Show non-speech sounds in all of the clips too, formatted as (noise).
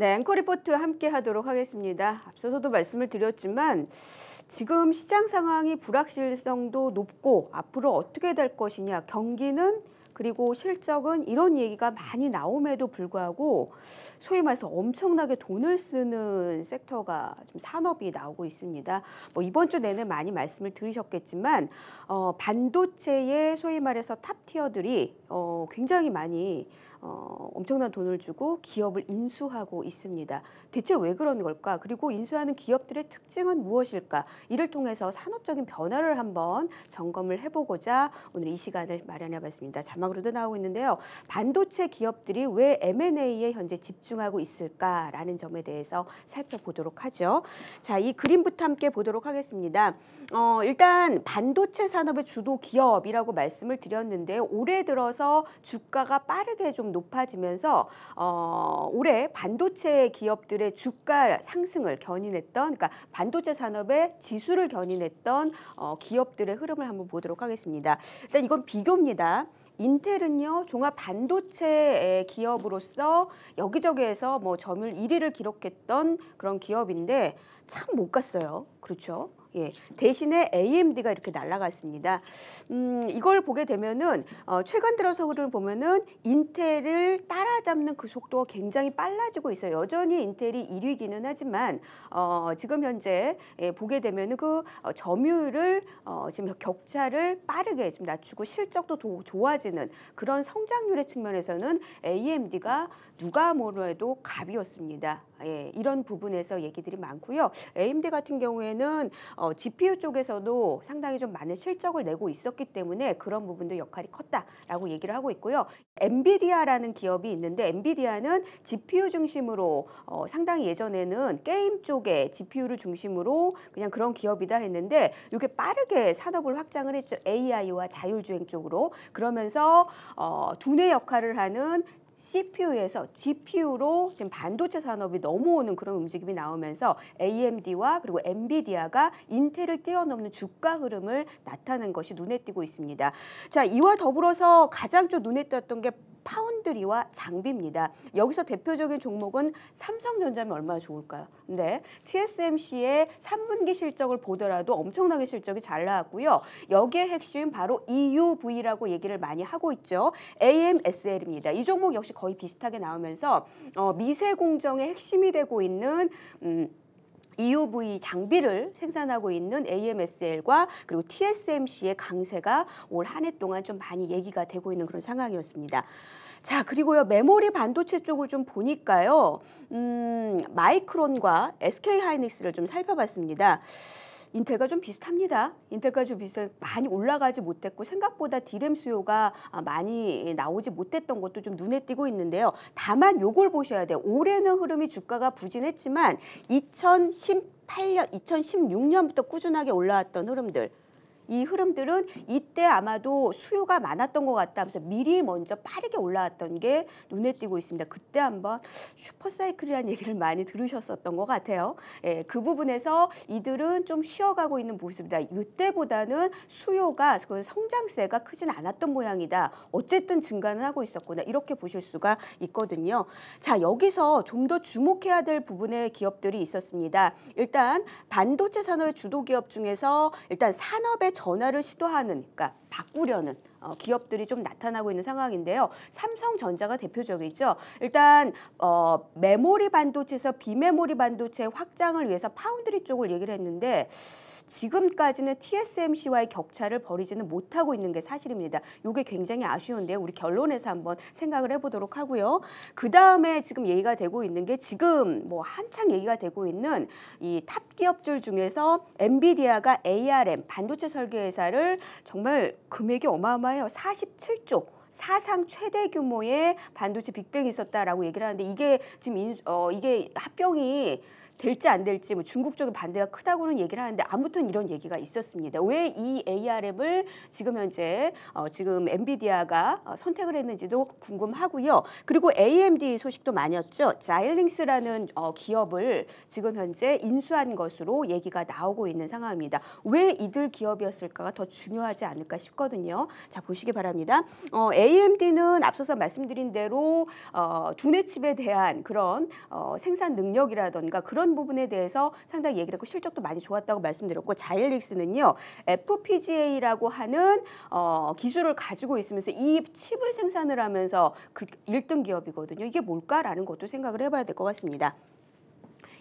네, 앵커 리포트 함께 하도록 하겠습니다. 앞서서도 말씀을 드렸지만 지금 시장 상황이 불확실성도 높고 앞으로 어떻게 될 것이냐, 경기는 그리고 실적은 이런 얘기가 많이 나옴에도 불구하고 소위 말해서 엄청나게 돈을 쓰는 섹터가 좀 산업이 나오고 있습니다. 뭐 이번 주 내내 많이 말씀을 드리셨겠지만 어, 반도체의 소위 말해서 탑티어들이 어, 굉장히 많이 어, 엄청난 돈을 주고 기업을 인수하고 있습니다. 대체 왜 그런 걸까? 그리고 인수하는 기업들의 특징은 무엇일까? 이를 통해서 산업적인 변화를 한번 점검을 해보고자 오늘 이 시간을 마련해봤습니다. 자막으로도 나오고 있는데요. 반도체 기업들이 왜 M&A에 현재 집중하고 있을까라는 점에 대해서 살펴보도록 하죠. 자, 이 그림부터 함께 보도록 하겠습니다. 어, 일단 반도체 산업의 주도 기업이라고 말씀을 드렸는데 올해 들어서 주가가 빠르게 좀좀 높아지면서 어, 올해 반도체 기업들의 주가 상승을 견인했던 그러니까 반도체 산업의 지수를 견인했던 어, 기업들의 흐름을 한번 보도록 하겠습니다. 일단 이건 비교입니다. 인텔은요 종합 반도체 기업으로서 여기저기에서 뭐 점유율 1위를 기록했던 그런 기업인데 참 못 갔어요. 그렇죠? 예, 대신에 AMD가 이렇게 날라갔습니다. 음, 이걸 보게 되면은 어, 최근 들어서 흐을 보면은 인텔을 따 따라잡는 그 속도가 굉장히 빨라지고 있어요. 여전히 인텔이 1위기는 하지만 어, 지금 현재 예, 보게 되면 그 어, 점유율을 어, 지금 격차를 빠르게 지금 낮추고 실적도 더 좋아지는 그런 성장률의 측면에서는 AMD가 누가 뭐로 해도 갑이었습니다. 예, 이런 부분에서 얘기들이 많고요. AMD 같은 경우에는 어, GPU 쪽에서도 상당히 좀 많은 실적을 내고 있었기 때문에 그런 부분도 역할이 컸다라고 얘기를 하고 있고요. 엔비디아라는 기업이 있는 있는데 엔비디아는 GPU 중심으로 어, 상당히 예전에는 게임 쪽에 GPU를 중심으로 그냥 그런 기업이다 했는데 이게 빠르게 산업을 확장을 했죠. AI와 자율주행 쪽으로 그러면서 어, 두뇌 역할을 하는 CPU에서 GPU로 지금 반도체 산업이 넘어오는 그런 움직임이 나오면서 AMD와 그리고 엔비디아가 인텔을 뛰어넘는 주가 흐름을 나타낸 것이 눈에 띄고 있습니다. 자, 이와 더불어서 가장 좀 눈에 띄었던 게 파운드리와 장비입니다. 여기서 대표적인 종목은 삼성전자면 얼마나 좋을까요? 네, TSMC의 3분기 실적을 보더라도 엄청나게 실적이 잘 나왔고요. 여기에 핵심 바로 EUV라고 얘기를 많이 하고 있죠. AMSL입니다. 이 종목 역시 거의 비슷하게 나오면서 어, 미세 공정의 핵심이 되고 있는 음, EUV 장비를 생산하고 있는 AMSL과 그리고 TSMC의 강세가 올 한 해 동안 좀 많이 얘기가 되고 있는 그런 상황이었습니다. 자 그리고요 메모리 반도체 쪽을 좀 보니까요 음, 마이크론과 SK 하이닉스를 좀 살펴봤습니다. 인텔과 좀 비슷합니다. 인텔과 좀 비슷해 많이 올라가지 못했고 생각보다 디램 수요가 아, 많이 나오지 못했던 것도 좀 눈에 띄고 있는데요. 다만 요걸 보셔야 돼요. 올해는 흐름이 주가가 부진했지만 2018년, 2016년부터 꾸준하게 올라왔던 흐름들 이 흐름들은 이때 아마도 수요가 많았던 것 같다 하면서 미리 먼저 빠르게 올라왔던 게 눈에 띄고 있습니다. 그때 한번 슈퍼사이클이라는 (laughs) 얘기를 많이 들으셨었던 것 같아요. 예, 그 부분에서 이들은 좀 쉬어가고 있는 모습이다. 이때보다는 수요가 그 성장세가 크진 않았던 모양이다. 어쨌든 증가는 하고 있었구나. 이렇게 보실 수가 있거든요. 자, 여기서 좀 더 주목해야 될 부분의 기업들이 있었습니다. 일단 반도체 산업의 주도 기업 중에서 일단 산업의 전화를 시도하는 그러니까 바꾸려는 어, 기업들이 좀 나타나고 있는 상황인데요. 삼성전자가 대표적이죠. 일단 어, 메모리 반도체에서 비메모리 반도체 확장을 위해서 파운드리 쪽을 얘기를 했는데 지금까지는 TSMC와의 격차를 벌이지는 못하고 있는 게 사실입니다. 이게 굉장히 아쉬운데 요 우리 결론에서 한번 생각을 해보도록 하고요. 그 다음에 지금 얘기가 되고 있는 게 지금 뭐 한창 얘기가 되고 있는 이 탑 기업들 중에서 엔비디아가 ARM 반도체 설계 회사를 정말 금액이 어마어마해요. 47조. 사상 최대 규모의 반도체 빅뱅이 있었다라고 얘기를 하는데 이게 지금 인, 어, 이게 합병이 될지 안 될지 뭐 중국 쪽의 반대가 크다고는 얘기를 하는데 아무튼 이런 얘기가 있었습니다. 왜 이 ARM을 지금 현재 어, 지금 엔비디아가 어, 선택을 했는지도 궁금하고요. 그리고 AMD 소식도 많이 었죠. 자일링스라는 어, 기업을 지금 현재 인수한 것으로 얘기가 나오고 있는 상황입니다. 왜 이들 기업이었을까가 더 중요하지 않을까 싶거든요. 자 보시기 바랍니다. 어, AMD는 앞서서 말씀드린 대로 어, 두뇌칩에 대한 그런 어, 생산 능력이라던가 그런 이런 부분에 대해서 상당히 얘기를 했고 실적도 많이 좋았다고 말씀드렸고 자일릭스는요 FPGA라고 하는 어, 기술을 가지고 있으면서 이 칩을 생산을 하면서 그 1등 기업이거든요. 이게 뭘까라는 것도 생각을 해봐야 될 것 같습니다.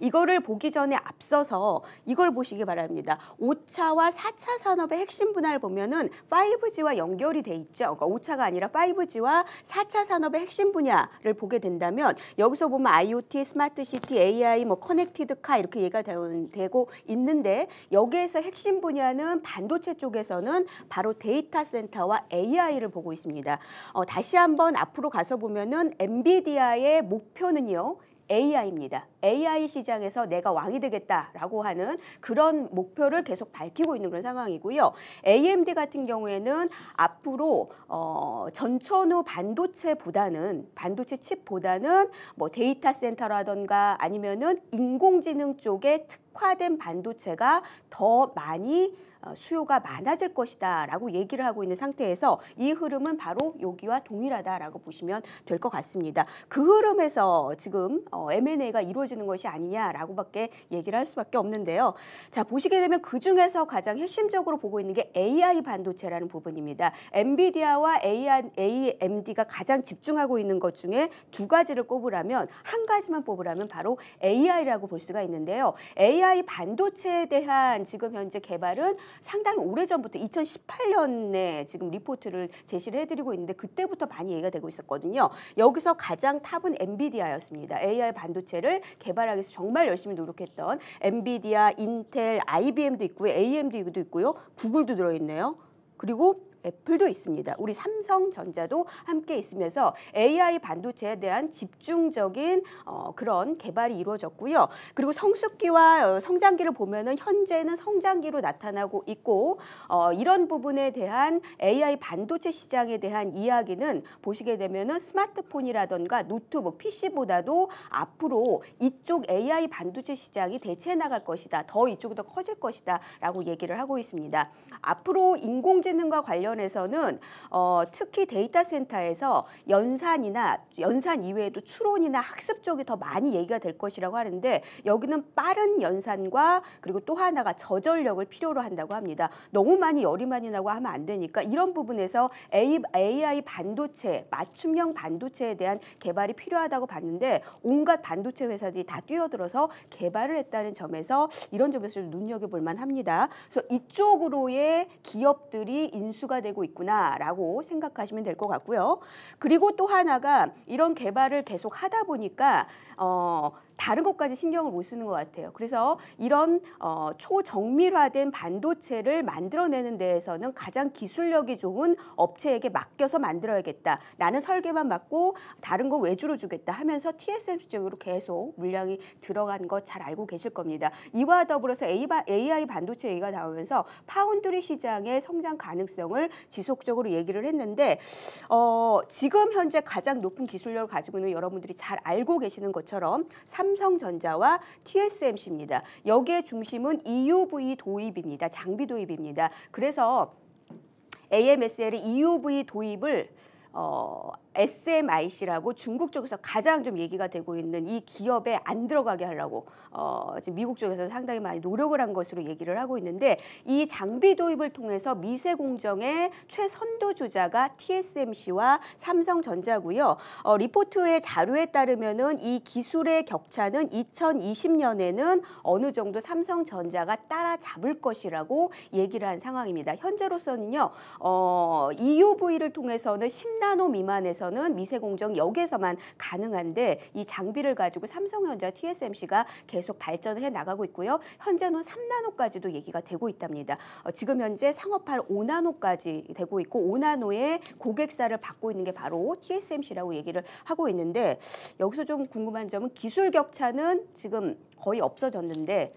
이거를 보기 전에 앞서서 이걸 보시기 바랍니다. 5차와 4차 산업의 핵심 분야를 보면은 5G와 연결이 돼 있죠. 그러니까 5차가 아니라 5G와 4차 산업의 핵심 분야를 보게 된다면 여기서 보면 IoT, 스마트 시티, AI, 뭐 커넥티드 카 이렇게 얘가 기 되고 있는데 여기에서 핵심 분야는 반도체 쪽에서는 바로 데이터 센터와 AI를 보고 있습니다. 어, 다시 한번 앞으로 가서 보면은 엔비디아의 목표는요. AI입니다. AI 시장에서 내가 왕이 되겠다라고 하는 그런 목표를 계속 밝히고 있는 그런 상황이고요. AMD 같은 경우에는 앞으로 어, 전천후 반도체보다는 반도체 칩보다는 뭐 데이터 센터라던가 아니면은 인공지능 쪽에 특화된 반도체가 더 많이 어, 수요가 많아질 것이다 라고 얘기를 하고 있는 상태에서 이 흐름은 바로 여기와 동일하다라고 보시면 될 것 같습니다. 그 흐름에서 지금 어, M&A가 이루어지는 것이 아니냐라고밖에 얘기를 할 수밖에 없는데요. 자 보시게 되면 그중에서 가장 핵심적으로 보고 있는 게 AI 반도체라는 부분입니다. 엔비디아와 AMD가 가장 집중하고 있는 것 중에 두 가지를 꼽으라면 한 가지만 뽑으라면 바로 AI라고 볼 수가 있는데요. AI 반도체에 대한 지금 현재 개발은 상당히 오래전부터 2018년에 지금 리포트를 제시를 해드리고 있는데 그때부터 많이 얘기가 되고 있었거든요. 여기서 가장 탑은 엔비디아였습니다. AI 반도체를 개발하기 위해서 정말 열심히 노력했던 엔비디아, 인텔, IBM도 있고요. AMD도 있고요. 구글도 들어있네요. 그리고 애플도 있습니다. 우리 삼성전자도 함께 있으면서 AI 반도체에 대한 집중적인 어, 그런 개발이 이루어졌고요. 그리고 성숙기와 어, 성장기를 보면은 현재는 성장기로 나타나고 있고 어, 이런 부분에 대한 AI 반도체 시장에 대한 이야기는 보시게 되면은 스마트폰이라던가 노트북, PC보다도 앞으로 이쪽 AI 반도체 시장이 대체해 나갈 것이다. 더 이쪽이 더 커질 것이다. 라고 얘기를 하고 있습니다. 앞으로 인공지능과 관련 관련해서는 어, 특히 데이터 센터에서 연산이나 연산 이외에도 추론이나 학습 쪽이 더 많이 얘기가 될 것이라고 하는데 여기는 빠른 연산과 그리고 또 하나가 저전력을 필요로 한다고 합니다. 너무 많이 열이 많이 나고 하면 안 되니까 이런 부분에서 AI 반도체, 맞춤형 반도체에 대한 개발이 필요하다고 봤는데 온갖 반도체 회사들이 다 뛰어들어서 개발을 했다는 점에서 이런 점에서 좀 눈여겨볼 만합니다. 그래서 이쪽으로의 기업들이 인수가 되고 있구나라고 생각하시면 될 것 같고요. 그리고 또 하나가 이런 개발을 계속 하다 보니까 어, 다른 것까지 신경을 못 쓰는 것 같아요. 그래서 이런 어, 초정밀화된 반도체를 만들어내는 데에서는 가장 기술력이 좋은 업체에게 맡겨서 만들어야겠다. 나는 설계만 맡고 다른 건 외주로 주겠다 하면서 TSMC 쪽으로 계속 물량이 들어간 거 잘 알고 계실 겁니다. 이와 더불어서 AI 반도체 얘기가 나오면서 파운드리 시장의 성장 가능성을 지속적으로 얘기를 했는데 어, 지금 현재 가장 높은 기술력을 가지고 있는 여러분들이 잘 알고 계시는 것처럼 삼성전자와 TSMC입니다. 여기에 중심은 EUV 도입입니다. 장비 도입입니다. 그래서 AMSL의 EUV 도입을 어, SMIC라고 중국 쪽에서 가장 좀 얘기가 되고 있는 이 기업에 안 들어가게 하려고 어, 지금 미국 쪽에서 상당히 많이 노력을 한 것으로 얘기를 하고 있는데 이 장비 도입을 통해서 미세 공정의 최선두 주자가 TSMC와 삼성전자고요. 어, 리포트의 자료에 따르면은 이 기술의 격차는 2020년에는 어느 정도 삼성전자가 따라잡을 것이라고 얘기를 한 상황입니다. 현재로서는요. 어, EUV를 통해서는 10나노 미만에서 한국서는 미세 공정 역에서만 가능한데 이 장비를 가지고 삼성전자 TSMC가 계속 발전을 해 나가고 있고요. 현재는 3나노까지도 얘기가 되고 있답니다. 어, 지금 현재 상업할 5나노까지 되고 있고 5나노의 고객사를 받고 있는 게 바로 TSMC라고 얘기를 하고 있는데 여기서 좀 궁금한 점은 기술 격차는 지금 거의 없어졌는데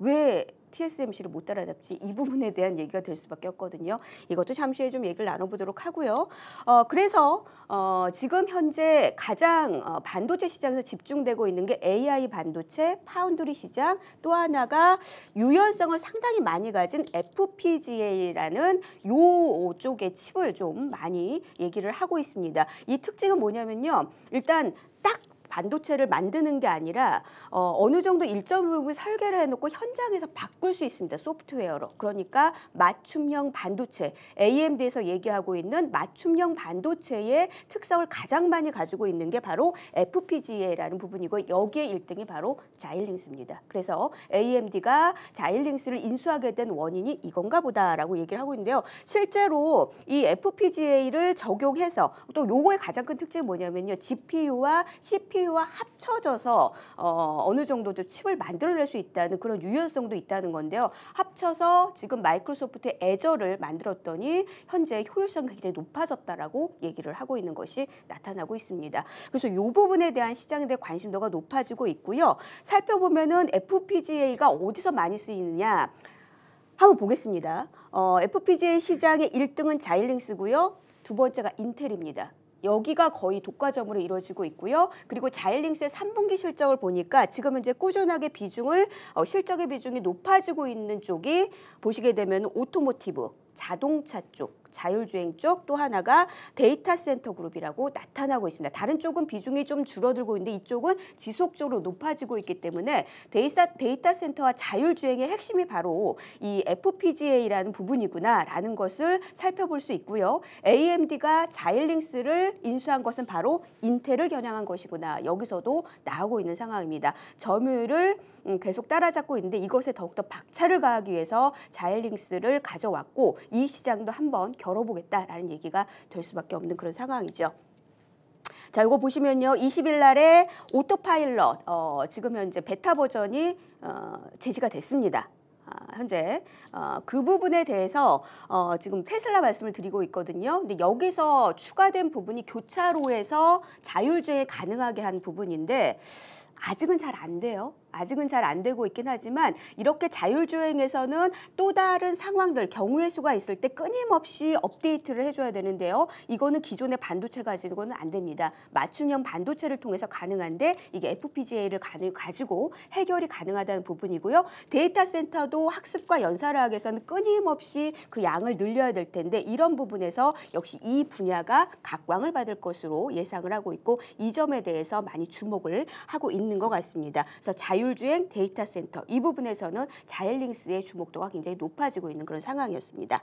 왜 TSMC를 못 따라잡지 이 부분에 대한 얘기가 될 수밖에 없거든요. 이것도 잠시 후에 좀 얘기를 나눠보도록 하고요. 어, 그래서 어, 지금 현재 가장 어, 반도체 시장에서 집중되고 있는 게 AI 반도체, 파운드리 시장, 또 하나가 유연성을 상당히 많이 가진 FPGA라는 요 쪽의 칩을 좀 많이 얘기를 하고 있습니다. 이 특징은 뭐냐면요. 일단 딱 반도체를 만드는 게 아니라 어, 어느 정도 일정 부분 설계를 해놓고 현장에서 바꿀 수 있습니다. 소프트웨어로. 그러니까 맞춤형 반도체, AMD에서 얘기하고 있는 맞춤형 반도체의 특성을 가장 많이 가지고 있는 게 바로 FPGA라는 부분이고 여기에 일등이 바로 자일링스입니다. 그래서 AMD가 자일링스를 인수하게 된 원인이 이건가 보다라고 얘기를 하고 있는데요. 실제로 이 FPGA를 적용해서 또 요거의 가장 큰 특징이 뭐냐면요. GPU와 CPU 스테와 합쳐져서 어, 어느 정도 좀 칩을 만들어낼 수 있다는 그런 유연성도 있다는 건데요. 합쳐서 지금 마이크로소프트의 애저를 만들었더니 현재 효율성 이 굉장히 높아졌다라고 얘기를 하고 있는 것이 나타나고 있습니다. 그래서 이 부분에 대한 시장에 대한 관심도가 높아지고 있고요. 살펴보면은 FPGA가 어디서 많이 쓰이느냐. 한번 보겠습니다. 어, FPGA 시장의 1등은 자일링스고요. 두 번째가 인텔입니다. 여기가 거의 독과점으로 이루어지고 있고요. 그리고 자일링스의 3분기 실적을 보니까 지금 은 이제 꾸준하게 비중을 어, 실적의 비중이 높아지고 있는 쪽이 보시게 되면 오토모티브, 자동차 쪽 자율주행 쪽 또 하나가 데이터 센터 그룹이라고 나타나고 있습니다. 다른 쪽은 비중이 좀 줄어들고 있는데 이쪽은 지속적으로 높아지고 있기 때문에 데이터, 데이터 센터와 자율주행의 핵심이 바로 이 FPGA라는 부분이구나라는 것을 살펴볼 수 있고요. AMD가 자일링스를 인수한 것은 바로 인텔을 겨냥한 것이구나. 여기서도 나오고 있는 상황입니다. 점유율을 음, 계속 따라잡고 있는데 이것에 더욱더 박차를 가하기 위해서 자일링스를 가져왔고 이 시장도 한번 겨뤄보겠다라는 얘기가 될 수밖에 없는 그런 상황이죠. 자, 이거 보시면요. 20일 날에 오토파일럿, 어, 지금 현재 베타 버전이 어, 제시가 됐습니다. 아, 현재 어, 그 부분에 대해서 어, 지금 테슬라 말씀을 드리고 있거든요. 근데 여기서 추가된 부분이 교차로에서 자율주행 가능하게 한 부분인데 아직은 잘 안 돼요. 아직은 잘 안 되고 있긴 하지만 이렇게 자율주행에서는 또 다른 상황들, 경우의 수가 있을 때 끊임없이 업데이트를 해줘야 되는데요. 이거는 기존의 반도체 가지고는 안 됩니다. 맞춤형 반도체를 통해서 가능한데 이게 FPGA를 가지고 해결이 가능하다는 부분이고요. 데이터 센터도 학습과 연사를 하기 위해서는 끊임없이 그 양을 늘려야 될 텐데 이런 부분에서 역시 이 분야가 각광을 받을 것으로 예상을 하고 있고 이 점에 대해서 많이 주목을 하고 있는 것 같습니다. 그래서 자유 자율주행 데이터 센터 이 부분에서는 자일링스의 주목도가 굉장히 높아지고 있는 그런 상황이었습니다.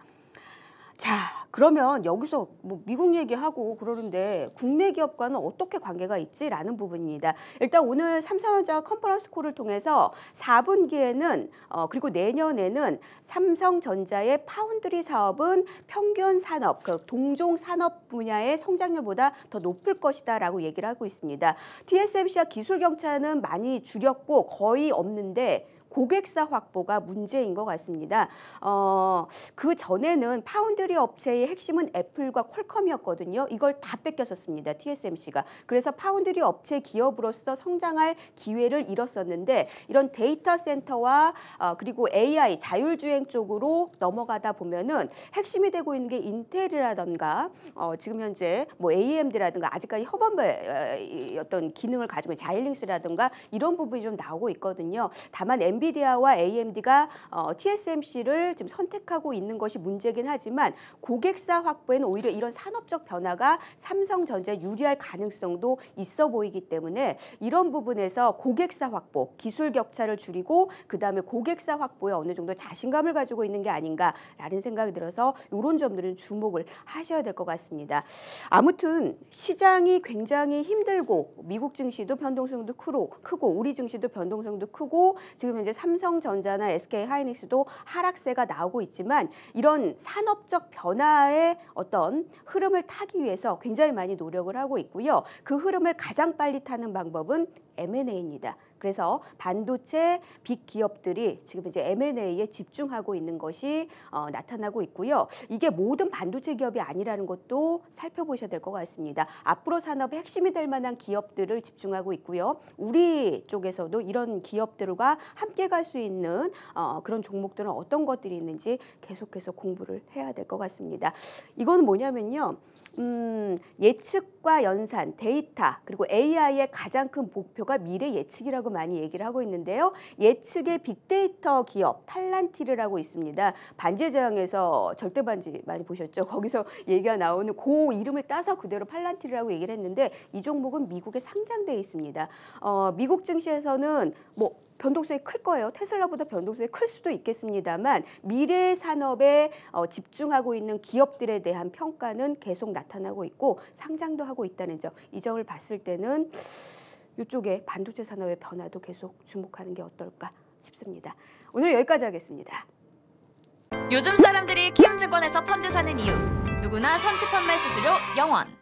자, 그러면 여기서 뭐 미국 얘기하고 그러는데 국내 기업과는 어떻게 관계가 있지라는 부분입니다. 일단 오늘 삼성전자 컨퍼런스 콜을 통해서 4분기에는 어, 그리고 내년에는 삼성전자의 파운드리 사업은 평균 산업, 그 동종 산업 분야의 성장률보다 더 높을 것이다 라고 얘기를 하고 있습니다. TSMC와 기술경차는 많이 줄였고 거의 없는데 고객사 확보가 문제인 것 같습니다. 어, 그 전에는 파운드리 업체의 핵심은 애플과 퀄컴이었거든요. 이걸 다 뺏겼었습니다. TSMC가. 그래서 파운드리 업체 기업으로서 성장할 기회를 잃었었는데 이런 데이터 센터와 어, 그리고 AI 자율주행 쪽으로 넘어가다 보면은 핵심이 되고 있는 게 인텔이라던가 어, 지금 현재 뭐 AMD라든가 아직까지 협업의 어, 어떤 기능을 가지고 자일링스라든가 이런 부분이 좀 나오고 있거든요. 다만 엠 엔비디아와 AMD가 어, TSMC를 지금 선택하고 있는 것이 문제긴 하지만 고객사 확보에는 오히려 이런 산업적 변화가 삼성전자에 유리할 가능성도 있어 보이기 때문에 이런 부분에서 고객사 확보, 기술 격차를 줄이고 그다음에 고객사 확보에 어느 정도 자신감을 가지고 있는 게 아닌가라는 생각이 들어서 이런 점들은 주목을 하셔야 될 것 같습니다. 아무튼 시장이 굉장히 힘들고 미국 증시도 변동성도 크고 우리 증시도 변동성도 크고 지금 현재 이제 삼성전자나 SK 하이닉스도 하락세가 나오고 있지만 이런 산업적 변화의 어떤 흐름을 타기 위해서 굉장히 많이 노력을 하고 있고요. 그 흐름을 가장 빨리 타는 방법은 M&A입니다. 그래서 반도체 빅 기업들이 지금 이제 M&A에 집중하고 있는 것이 어, 나타나고 있고요. 이게 모든 반도체 기업이 아니라는 것도 살펴보셔야 될 것 같습니다. 앞으로 산업의 핵심이 될 만한 기업들을 집중하고 있고요. 우리 쪽에서도 이런 기업들과 함께 갈 수 있는 어, 그런 종목들은 어떤 것들이 있는지 계속해서 공부를 해야 될 것 같습니다. 이거는 뭐냐면요. 음, 예측과 연산, 데이터, 그리고 AI의 가장 큰 목표가 미래 예측이라고 많이 얘기를 하고 있는데요. 예측의 빅데이터 기업 팔란티르라고 있습니다. 반지의 제왕에서 절대 반지 많이 보셨죠? (laughs) 거기서 얘기가 나오는 고 이름을 따서 그대로 팔란티르라고 얘기를 했는데 이 종목은 미국에 상장돼 있습니다. 어, 미국 증시에서는 뭐 변동성이 클 거예요. 테슬라보다 변동성이 클 수도 있겠습니다만 미래 산업에 어, 집중하고 있는 기업들에 대한 평가는 계속 나타나고 있고 상장도 하고 있다는 점. 이 점을 봤을 때는 이쪽에 반도체 산업의 변화도 계속 주목하는 게 어떨까 싶습니다. 오늘 여기까지 하겠습니다. 요즘 사람들이 키움증권에서 펀드 사는 이유 누구나 선취 판매 수수료 0원